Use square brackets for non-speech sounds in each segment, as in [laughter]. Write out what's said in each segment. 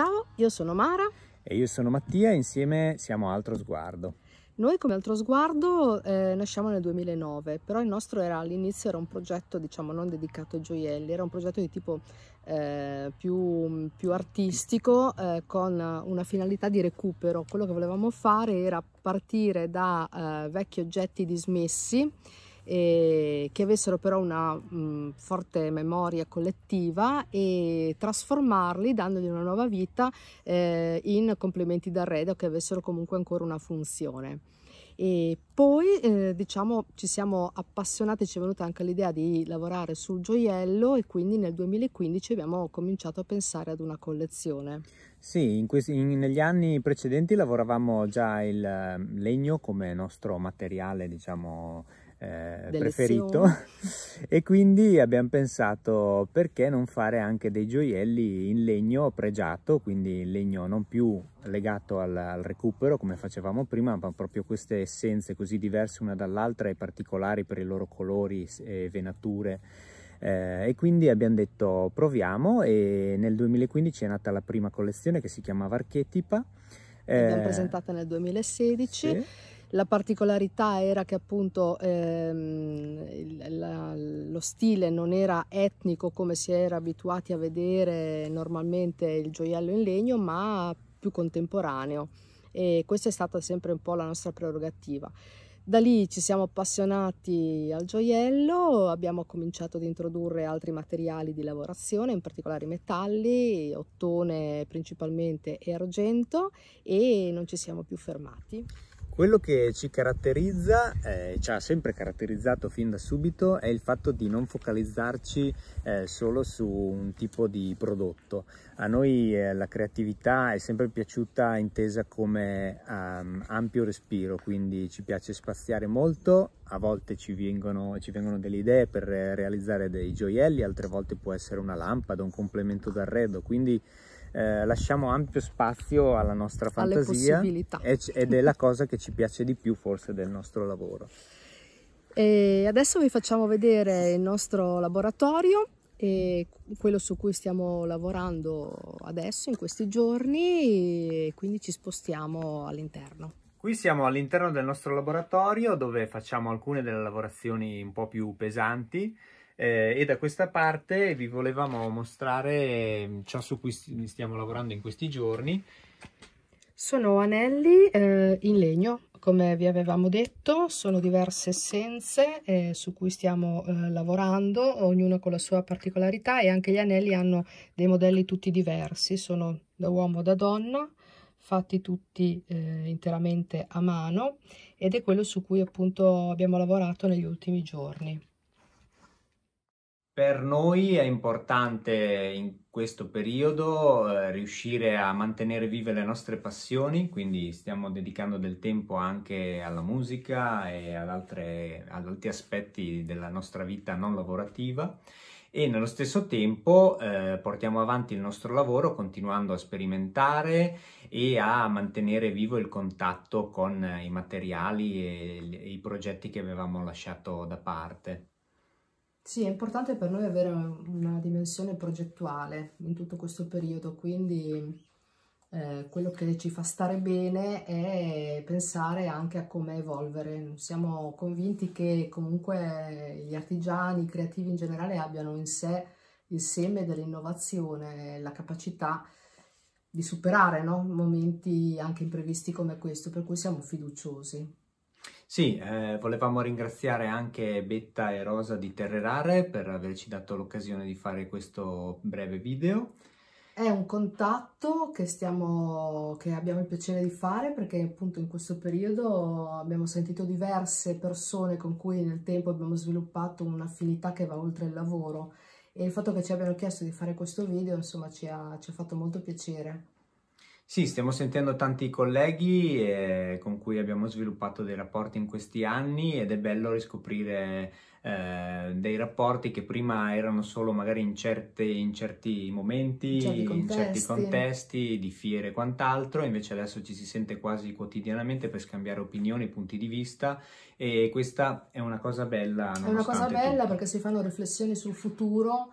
Ciao, io sono Mara. E io sono Mattia e insieme siamo Altro Sguardo. Noi come Altro Sguardo eh, nasciamo nel 2009, però il nostro era all'inizio era un progetto diciamo non dedicato ai gioielli, era un progetto di tipo eh, più, più, artistico eh, con una finalità di recupero. Quello che volevamo fare era partire da eh, vecchi oggetti dismessi eh, che avessero però una mh, mm, forte memoria collettiva e trasformarli, dandogli una nuova vita, eh, in complementi d'arredo che avessero comunque ancora una funzione. E poi eh, diciamo ci siamo appassionati, ci è venuta anche l'idea di lavorare sul gioiello e quindi nel 2015 abbiamo cominciato a pensare ad una collezione. Sì, in questi, in, negli anni precedenti lavoravamo già il ehm, legno come nostro materiale, diciamo, eh, preferito [laughs] e quindi abbiamo pensato perché non fare anche dei gioielli in legno pregiato quindi in legno non più legato al, al recupero come facevamo prima ma proprio queste essenze così diverse una dall'altra e particolari per i loro colori e venature eh, e quindi abbiamo detto proviamo e nel 2015 è nata la prima collezione che si chiamava Archetipa. Eh, L'abbiamo presentata nel 2016. Sì. La particolarità era che appunto ehm, la, lo stile non era etnico come si era abituati a vedere normalmente il gioiello in legno, ma più contemporaneo e questa è stata sempre un po' la nostra prerogativa. Da lì ci siamo appassionati al gioiello, abbiamo cominciato ad introdurre altri materiali di lavorazione, in particolare metalli, ottone principalmente e argento e non ci siamo più fermati. Quello che ci caratterizza, eh, ci ha sempre caratterizzato fin da subito, è il fatto di non focalizzarci eh, solo su un tipo di prodotto. A noi eh, la creatività è sempre piaciuta intesa come um, ampio respiro, quindi ci piace spaziare molto, a volte ci vengono, ci vengono delle idee per realizzare dei gioielli, altre volte può essere una lampada, un complemento d'arredo, quindi eh, lasciamo ampio spazio alla nostra fantasia ed è la cosa che ci piace di più forse del nostro lavoro. E adesso vi facciamo vedere il nostro laboratorio e quello su cui stiamo lavorando adesso in questi giorni e quindi ci spostiamo all'interno. Qui siamo all'interno del nostro laboratorio dove facciamo alcune delle lavorazioni un po' più pesanti eh, e da questa parte vi volevamo mostrare mm, ciò su cui stiamo lavorando in questi giorni. Sono anelli eh, in legno, come vi avevamo detto, sono diverse essenze eh, su cui stiamo eh, lavorando, ognuna con la sua particolarità e anche gli anelli hanno dei modelli tutti diversi, sono da uomo da donna, fatti tutti eh, interamente a mano ed è quello su cui appunto abbiamo lavorato negli ultimi giorni. Per noi è importante in questo periodo eh, riuscire a mantenere vive le nostre passioni, quindi stiamo dedicando del tempo anche alla musica e ad, altre, ad altri aspetti della nostra vita non lavorativa e nello stesso tempo eh, portiamo avanti il nostro lavoro continuando a sperimentare e a mantenere vivo il contatto con i materiali e, e i progetti che avevamo lasciato da parte. Sì, è importante per noi avere una dimensione progettuale in tutto questo periodo, quindi eh, quello che ci fa stare bene è pensare anche a come evolvere. Siamo convinti che comunque gli artigiani, i creativi in generale abbiano in sé il seme dell'innovazione, la capacità di superare no? momenti anche imprevisti come questo, per cui siamo fiduciosi. Sì, eh, volevamo ringraziare anche Betta e Rosa di Terrerare per averci dato l'occasione di fare questo breve video. È un contatto che, stiamo, che abbiamo il piacere di fare perché appunto in questo periodo abbiamo sentito diverse persone con cui nel tempo abbiamo sviluppato un'affinità che va oltre il lavoro e il fatto che ci abbiano chiesto di fare questo video insomma ci ha, ci ha fatto molto piacere. Sì, stiamo sentendo tanti colleghi eh, con cui abbiamo sviluppato dei rapporti in questi anni ed è bello riscoprire eh, dei rapporti che prima erano solo magari in, certe, in certi momenti, in certi, contesti, di fiere e quant'altro, invece adesso ci si sente quasi quotidianamente per scambiare opinioni, punti di vista e questa è una cosa bella. È una cosa bella tutto. perché si fanno riflessioni sul futuro,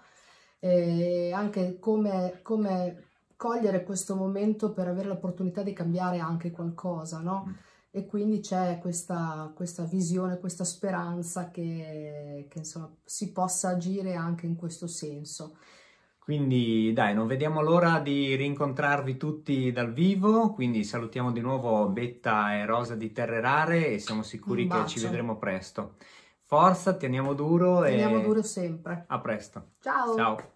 e eh, anche come, come cogliere questo momento per avere l'opportunità di cambiare anche qualcosa, no? Mm. E quindi c'è questa, questa, visione, questa speranza che, che insomma, si possa agire anche in questo senso. Quindi dai, non vediamo l'ora di rincontrarvi tutti dal vivo, quindi salutiamo di nuovo Betta e Rosa di Terre Rare e siamo sicuri che ci vedremo presto. Forza, teniamo duro teniamo e... Teniamo duro sempre. A presto. Ciao! Ciao!